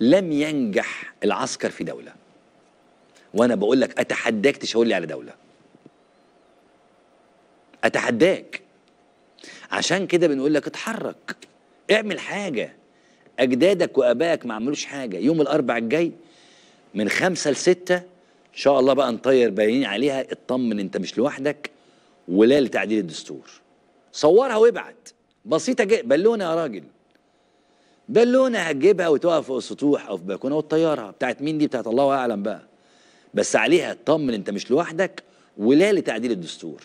لم ينجح العسكر في دوله وانا بقول لك اتحداك تشاور لي على دوله اتحداك عشان كده بنقول لك اتحرك اعمل حاجه اجدادك وابائك ما عملوش حاجه يوم الاربع الجاي من خمسة لستة إن شاء الله بقى نطير باينين عليها اطمن أنت مش لوحدك ولا لتعديل الدستور صورها وابعت بسيطة جدا بلونة يا راجل بالونه هتجيبها وتقف في السطوح او في بلكونه وتطيرها بتاعت مين دي بتاعت الله اعلم بقى بس عليها اطمن انت مش لوحدك ولا لتعديل الدستور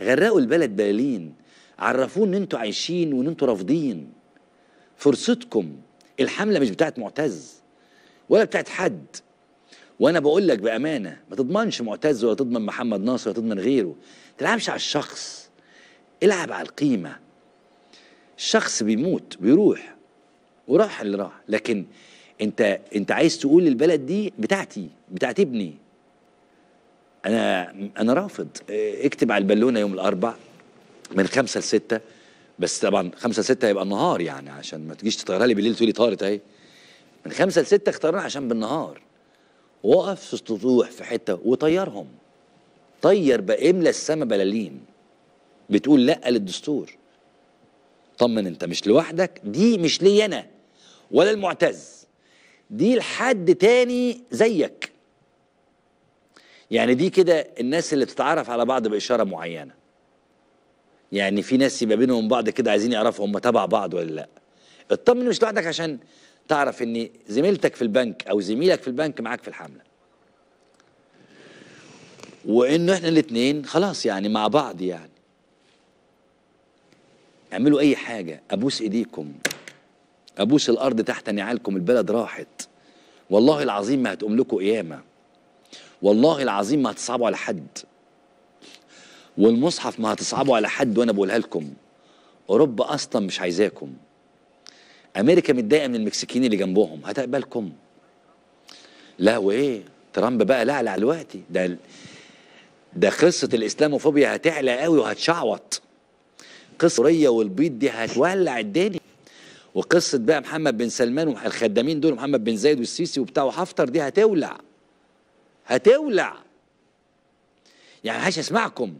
غرقوا البلد بالين عرفوه ان انتوا عايشين وان انتوا رافضين فرصتكم الحمله مش بتاعت معتز ولا بتاعت حد وانا بقول لك بامانه ما تضمنش معتز ولا تضمن محمد ناصر ولا تضمن غيره تلعبش على الشخص العب على القيمه الشخص بيموت بيروح وراح اللي راح لكن انت انت عايز تقول البلد دي بتاعتي بتاعت ابني انا انا رافض اه، اكتب على البالونه يوم الاربع من خمسة لستة بس طبعا خمسة لستة هيبقى النهار يعني عشان ما تجيش تطيرها لي بالليل تقولي طارت اهي من خمسة لستة اختارنا عشان بالنهار وقف في سطوح في حتة وطيرهم طير بقى املى السما بلالين بتقول لا للدستور طمن انت مش لوحدك دي مش لي انا ولا المعتز دي لحد تاني زيك يعني دي كده الناس اللي بتتعرف على بعض بإشارة معينة يعني في ناس يبقى بينهم بعض كده عايزين يعرفوا هم تبع بعض ولا لا اطمن مش لوحدك عشان تعرف ان زميلتك في البنك او زميلك في البنك معاك في الحمله وانه احنا الاثنين خلاص يعني مع بعض يعني اعملوا اي حاجه ابوس ايديكم ابوس الارض تحت نعالكم البلد راحت والله العظيم ما هتقوم لكم قيامه والله العظيم ما هتصعبوا على حد والمصحف ما هتصعبوا على حد وانا بقولها لكم اوروبا اصلا مش عايزاكم امريكا متضايقه من المكسيكيين اللي جنبهم هتقبلكم لا وايه ترامب بقى لا على دلوقتي ده ده قصه الاسلاموفوبيا هتعلى قوي وهتشعوط قصه والبيض دي هتولع الدنيا وقصه بقى محمد بن سلمان والخدامين دول محمد بن زايد والسيسي وبتاع وحفتر دي هتولع هتولع يعني محدش هيسمعكم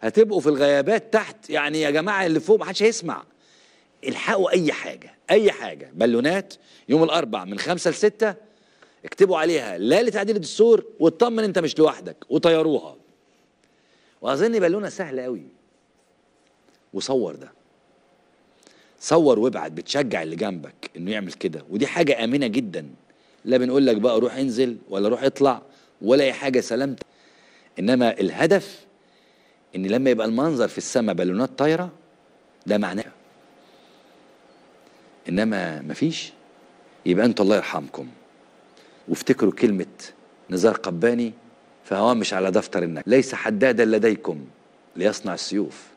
هتبقوا في الغيابات تحت يعني يا جماعه اللي فوق محدش هيسمع الحقوا اي حاجه اي حاجه بالونات يوم الاربع من خمسة لستة اكتبوا عليها لا لتعديل الدستور واطمن انت مش لوحدك وطيروها واظن بالونه سهله قوي وصور ده صور وابعت بتشجع اللي جنبك انه يعمل كده ودي حاجه امنه جدا لا بنقول لك بقى روح انزل ولا روح اطلع ولا اي حاجه سلامت انما الهدف ان لما يبقى المنظر في السماء بالونات طايره ده معناه انما مفيش يبقى انتوا الله يرحمكم وافتكروا كلمه نزار قباني فهوامش على دفتر النك ليس حدادا لديكم ليصنع السيوف